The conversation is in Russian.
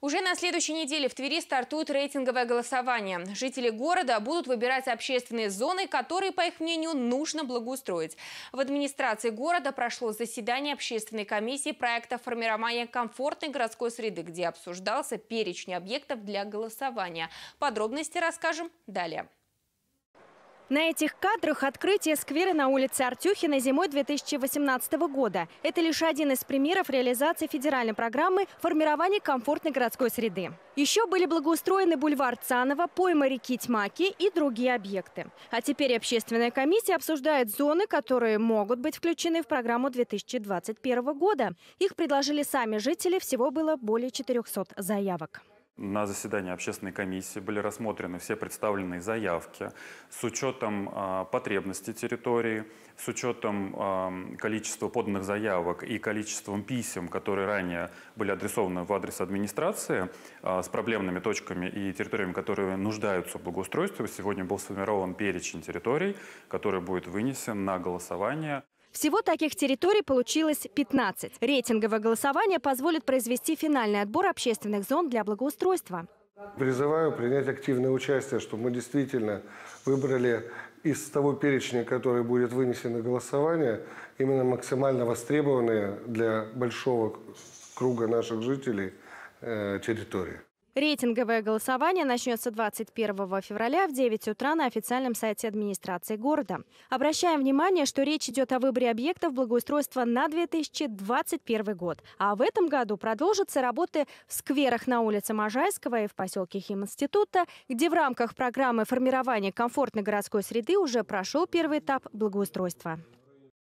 Уже на следующей неделе в Твери стартует рейтинговое голосование. Жители города будут выбирать общественные зоны, которые, по их мнению, нужно благоустроить. В администрации города прошло заседание общественной комиссии проекта формирования комфортной городской среды, где обсуждался перечень объектов для голосования. Подробности расскажем далее. На этих кадрах открытие сквера на улице Артюхина зимой 2018 года. Это лишь один из примеров реализации федеральной программы формирования комфортной городской среды. Еще были благоустроены бульвар Цанова, пойма реки Тьмаки и другие объекты. А теперь общественная комиссия обсуждает зоны, которые могут быть включены в программу 2021 года. Их предложили сами жители, всего было более 400 заявок. На заседании общественной комиссии были рассмотрены все представленные заявки с учетом э, потребностей территории, с учетом э, количества поданных заявок и количеством писем, которые ранее были адресованы в адрес администрации э, с проблемными точками и территориями, которые нуждаются в благоустройстве. Сегодня был сформирован перечень территорий, который будет вынесен на голосование. Всего таких территорий получилось 15. Рейтинговое голосование позволит произвести финальный отбор общественных зон для благоустройства. Призываю принять активное участие, чтобы мы действительно выбрали из того перечня, который будет вынесен на голосование, именно максимально востребованные для большого круга наших жителей э, территории. Рейтинговое голосование начнется 21 февраля в 9 утра на официальном сайте администрации города. Обращаем внимание, что речь идет о выборе объектов благоустройства на 2021 год. А в этом году продолжатся работы в скверах на улице Можайского и в поселке Химинститута, где в рамках программы формирования комфортной городской среды уже прошел первый этап благоустройства.